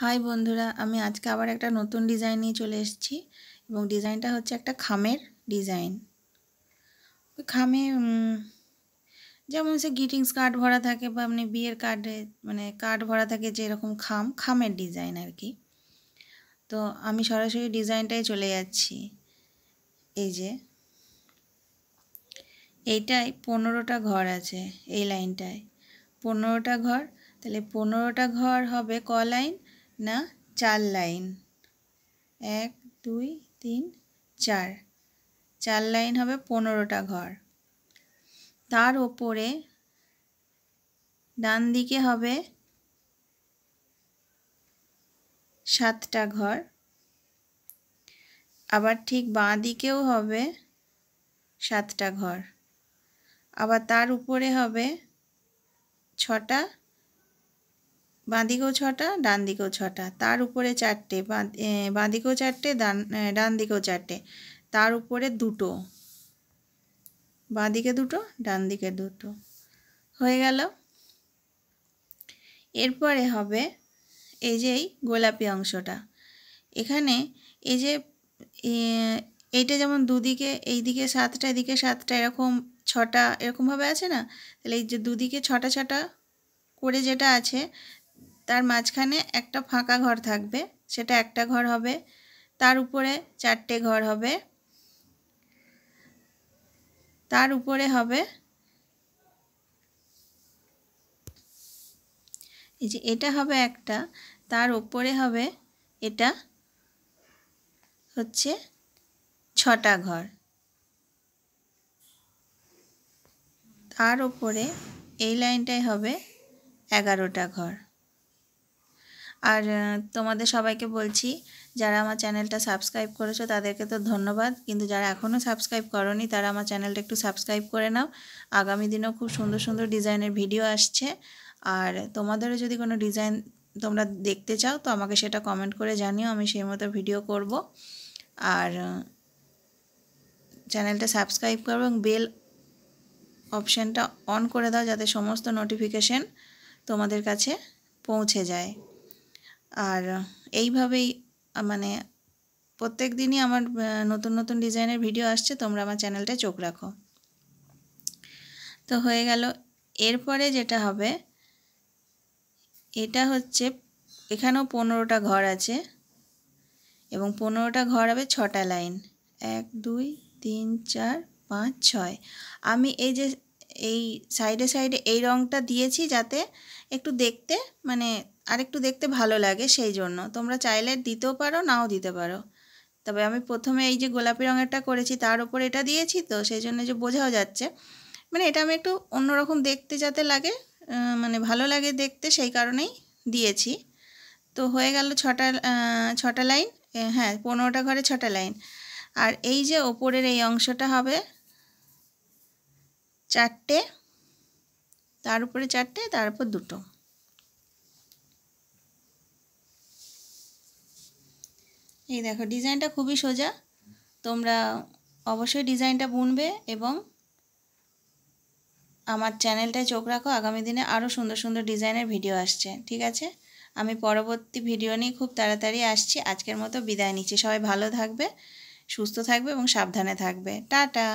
high বন্ধুরা আমি আজকে আবার একটা নতুন ডিজাইন নিয়ে চলে এসেছি এবং ডিজাইনটা হচ্ছে একটা খামের ডিজাইন ওই খামে যেমন সে গ্রিটিংস কার্ড ভরা থাকে বা আপনি মানে বিয়ের কার্ডে মানে কার্ড ভরা থাকে যেরকম খাম খামের ডিজাইন আর কি তো আমি সরাসরি ডিজাইনটাই চলে যাচ্ছি এই যে এইটাই পনেরোটা ঘর আছে এই লাইনটায় পনেরোটা ঘর তাহলে পনেরোটা ঘর হবে ক লাইন না চার লাইন এক দুই তিন চার চার লাইন হবে পনেরোটা ঘর তার ওপরে ডান দিকে হবে সাতটা ঘর আবার ঠিক বাঁ দিকেও হবে সাতটা ঘর আবার তার উপরে হবে ছটা বাঁদিকেও ছটা ডান দিকেও ছটা তার উপরে চারটে বাঁ চারটে ডান ডান দিকেও চারটে তার উপরে দুটো বাঁদিকে দুটো ডান দিকে দুটো হয়ে গেল এরপরে হবে এই যে এই গোলাপি অংশটা এখানে এই যে এইটা যেমন দুদিকে এই দিকে সাতটা এদিকে সাতটা এরকম ছটা এরকমভাবে আছে না তাহলে এই যে দুদিকে ছটা ছটা করে যেটা আছে তার মাঝখানে একটা ফাঁকা ঘর থাকবে সেটা একটা ঘর হবে তার উপরে চারটে ঘর হবে তার উপরে হবে এই যে এটা হবে একটা তার উপরে হবে এটা হচ্ছে ছটা ঘর তার উপরে এই লাইনটাই হবে এগারোটা ঘর আর তোমাদের সবাইকে বলছি যারা আমার চ্যানেলটা সাবস্ক্রাইব করেছো তাদেরকে তো ধন্যবাদ কিন্তু যারা এখনও সাবস্ক্রাইব করনি তারা আমার চ্যানেলটা একটু সাবস্ক্রাইব করে নাও আগামী দিনেও খুব সুন্দর সুন্দর ডিজাইনের ভিডিও আসছে আর তোমাদেরও যদি কোনো ডিজাইন তোমরা দেখতে চাও তো আমাকে সেটা কমেন্ট করে জানিও আমি সেই মতো ভিডিও করব আর চ্যানেলটা সাবস্ক্রাইব করো এবং বেল অপশানটা অন করে দাও যাতে সমস্ত নোটিফিকেশান তোমাদের কাছে পৌঁছে যায় আর এইভাবেই মানে প্রত্যেক দিনই আমার নতুন নতুন ডিজাইনের ভিডিও আসছে তোমরা আমার চ্যানেলটা চোখ রাখো তো হয়ে গেল এরপরে যেটা হবে এটা হচ্ছে এখানেও পনেরোটা ঘর আছে এবং পনেরোটা ঘর হবে ছটা লাইন এক দুই তিন চার পাঁচ ছয় আমি এই যে এই সাইডে সাইডে এই রঙটা দিয়েছি যাতে একটু দেখতে মানে আরেকটু দেখতে ভালো লাগে সেই জন্য তোমরা চাইলে দিতেও পারো নাও দিতে পারো তবে আমি প্রথমে এই যে গোলাপি রঙেরটা করেছি তার উপর এটা দিয়েছি তো সেই জন্য যে বোঝাও যাচ্ছে মানে এটা আমি একটু অন্যরকম দেখতে যাতে লাগে মানে ভালো লাগে দেখতে সেই কারণেই দিয়েছি তো হয়ে গেল ছটা ছটা লাইন হ্যাঁ পনেরোটা ঘরে ছটা লাইন আর এই যে ওপরের এই অংশটা হবে চারটে তার উপরে চারটে তারপর দুটো এই দেখো ডিজাইনটা খুবই সোজা তোমরা অবশ্যই ডিজাইনটা বুনবে এবং আমার চ্যানেলটায় চোখ রাখো আগামী দিনে আরও সুন্দর সুন্দর ডিজাইনের ভিডিও আসছে ঠিক আছে আমি পরবর্তী ভিডিও নিয়ে খুব তাড়াতাড়ি আসছি আজকের মতো বিদায় নিচ্ছি সবাই ভালো থাকবে সুস্থ থাকবে এবং সাবধানে থাকবে টাটা